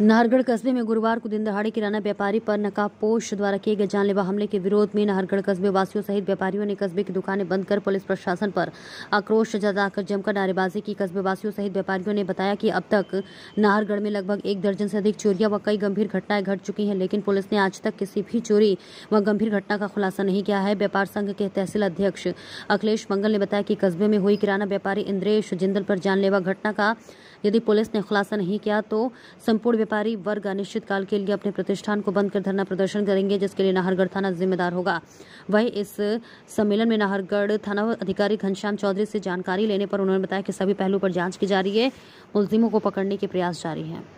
नाहरगढ़ कस्बे में गुरुवार को दिन दहाड़े किराना व्यापारी पर नकाबपोश द्वारा किए गए जानलेवा हमले के विरोध में नाहरगढ़ कस्बे वासियों सहित व्यापारियों ने कस्बे की दुकानें बंद कर पुलिस प्रशासन पर आक्रोश जताकर जमकर नारेबाजी की कस्बे वासियों सहित व्यापारियों ने बताया कि अब तक नाहरगढ़ में लगभग एक दर्जन से अधिक चोरियां व कई गंभीर घटनाएं घट चुकी हैं लेकिन पुलिस ने आज तक किसी भी चोरी व गंभीर घटना का खुलासा नहीं किया है व्यापार संघ के तहसील अध्यक्ष अखिलेश मंगल ने बताया कि कस्बे में हुई किराना व्यापारी इंद्रेश जिंदल पर जानलेवा घटना का यदि पुलिस ने खुलासा नहीं किया तो संपूर्ण व्यापारी वर्ग अनिश्चितकाल के लिए अपने प्रतिष्ठान को बंद कर धरना प्रदर्शन करेंगे जिसके लिए नाहरगढ़ थाना जिम्मेदार होगा वहीं इस सम्मेलन में नाहरगढ़ थाना अधिकारी घनश्याम चौधरी से जानकारी लेने पर उन्होंने बताया कि सभी पहलू पर जांच की जा रही है मुलजिमों को पकड़ने के प्रयास जारी है